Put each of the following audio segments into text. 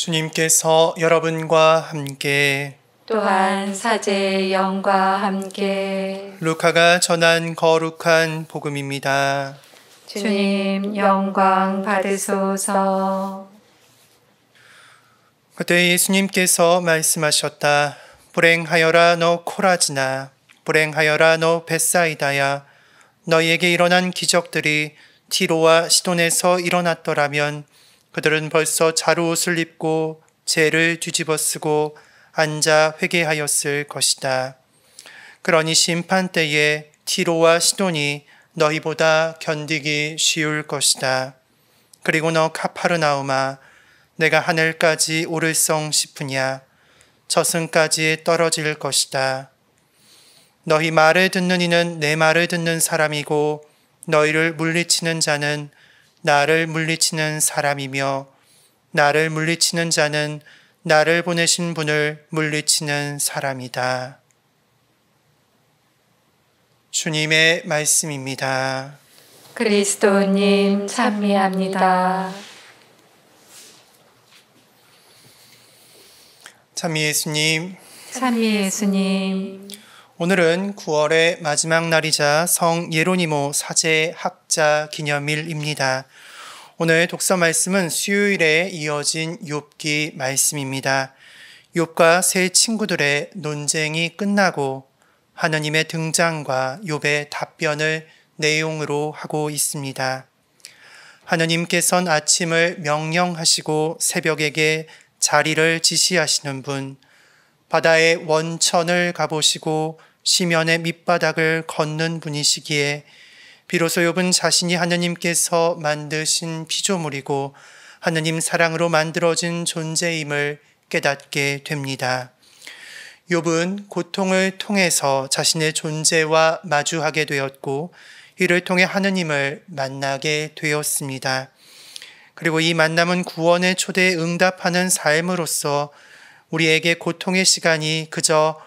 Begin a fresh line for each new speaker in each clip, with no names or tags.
주님께서 여러분과 함께 또한 사제 영과 함께 루카가 전한 거룩한 복음입니다. 주님 영광 받으소서. 그때 예수님께서 말씀하셨다. 불행하여라 너 코라지나 불행하여라 너 벳사이다야 너에게 일어난 기적들이 티로와 시돈에서 일어났더라면 그들은 벌써 자루옷을 입고 죄를 뒤집어 쓰고 앉아 회개하였을 것이다. 그러니 심판 때에 티로와 시돈이 너희보다 견디기 쉬울 것이다. 그리고 너 카파르나움아 내가 하늘까지 오를성 싶으냐 저승까지 떨어질 것이다. 너희 말을 듣는 이는 내 말을 듣는 사람이고 너희를 물리치는 자는 나를 물리치는 사람이며 나를 물리치는 자는 나를 보내신 분을 물리치는 사람이다. 주님의 말씀입니다. 그리스도님 찬미합니다. 찬미 예수님. 찬미 예수님. 오늘은 9월의 마지막 날이자 성 예로니모 사제 학자 기념일입니다. 오늘 독서 말씀은 수요일에 이어진 욥기 말씀입니다. 욥과 세 친구들의 논쟁이 끝나고 하나님의 등장과 욥의 답변을 내용으로 하고 있습니다. 하나님께선 아침을 명령하시고 새벽에게 자리를 지시하시는 분, 바다의 원천을 가보시고 시면의 밑바닥을 걷는 분이시기에 비로소 욥은 자신이 하느님께서 만드신 피조물이고 하느님 사랑으로 만들어진 존재임을 깨닫게 됩니다. 욥은 고통을 통해서 자신의 존재와 마주하게 되었고 이를 통해 하느님을 만나게 되었습니다. 그리고 이 만남은 구원의 초대에 응답하는 삶으로서 우리에게 고통의 시간이 그저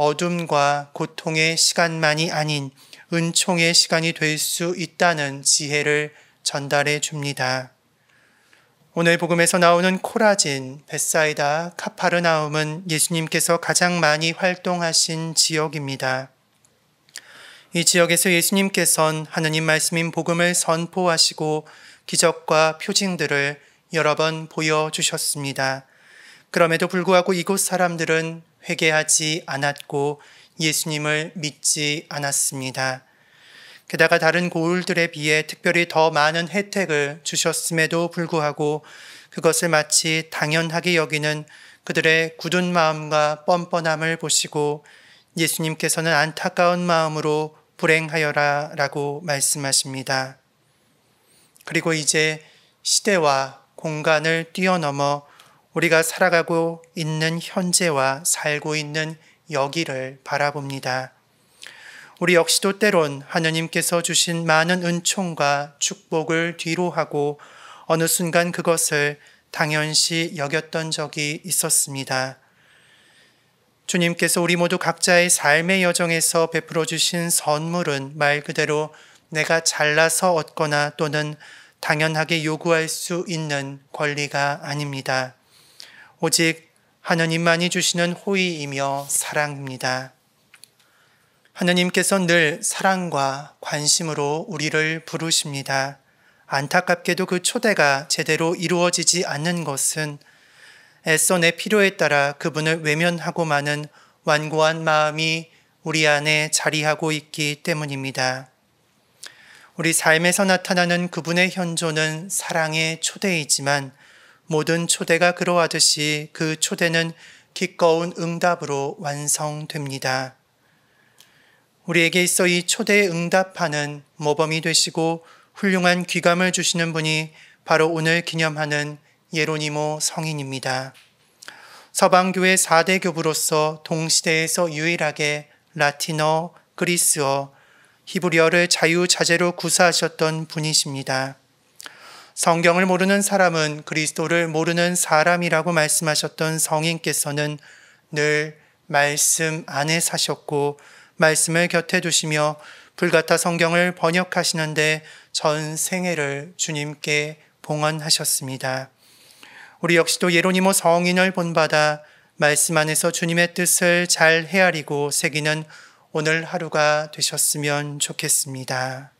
어둠과 고통의 시간만이 아닌 은총의 시간이 될 수 있다는 지혜를 전달해 줍니다. 오늘 복음에서 나오는 코라진, 벳사이다, 카파르나움은 예수님께서 가장 많이 활동하신 지역입니다. 이 지역에서 예수님께선 하느님 말씀인 복음을 선포하시고 기적과 표징들을 여러 번 보여주셨습니다. 그럼에도 불구하고 이곳 사람들은 회개하지 않았고 예수님을 믿지 않았습니다. 게다가 다른 고울들에 비해 특별히 더 많은 혜택을 주셨음에도 불구하고 그것을 마치 당연하게 여기는 그들의 굳은 마음과 뻔뻔함을 보시고 예수님께서는 안타까운 마음으로 불행하여라 라고 말씀하십니다. 그리고 이제 시대와 공간을 뛰어넘어 우리가 살아가고 있는 현재와 살고 있는 여기를 바라봅니다. 우리 역시도 때론 하느님께서 주신 많은 은총과 축복을 뒤로하고 어느 순간 그것을 당연시 여겼던 적이 있었습니다. 주님께서 우리 모두 각자의 삶의 여정에서 베풀어 주신 선물은 말 그대로 내가 잘나서 얻거나 또는 당연하게 요구할 수 있는 권리가 아닙니다. 오직 하느님만이 주시는 호의이며 사랑입니다. 하나님께서 늘 사랑과 관심으로 우리를 부르십니다. 안타깝게도 그 초대가 제대로 이루어지지 않는 것은 애써 내 필요에 따라 그분을 외면하고 마는 완고한 마음이 우리 안에 자리하고 있기 때문입니다. 우리 삶에서 나타나는 그분의 현존은 사랑의 초대이지만 모든 초대가 그러하듯이 그 초대는 기꺼운 응답으로 완성됩니다. 우리에게 있어 이 초대에 응답하는 모범이 되시고 훌륭한 귀감을 주시는 분이 바로 오늘 기념하는 예로니모 성인입니다. 서방교회 4대 교부로서 동시대에서 유일하게 라틴어, 그리스어, 히브리어를 자유자재로 구사하셨던 분이십니다. 성경을 모르는 사람은 그리스도를 모르는 사람이라고 말씀하셨던 성인께서는 늘 말씀 안에 사셨고 말씀을 곁에 두시며 불같아 성경을 번역하시는데 전 생애를 주님께 봉헌하셨습니다. 우리 역시도 예로니모 성인을 본받아 말씀 안에서 주님의 뜻을 잘 헤아리고 새기는 오늘 하루가 되셨으면 좋겠습니다.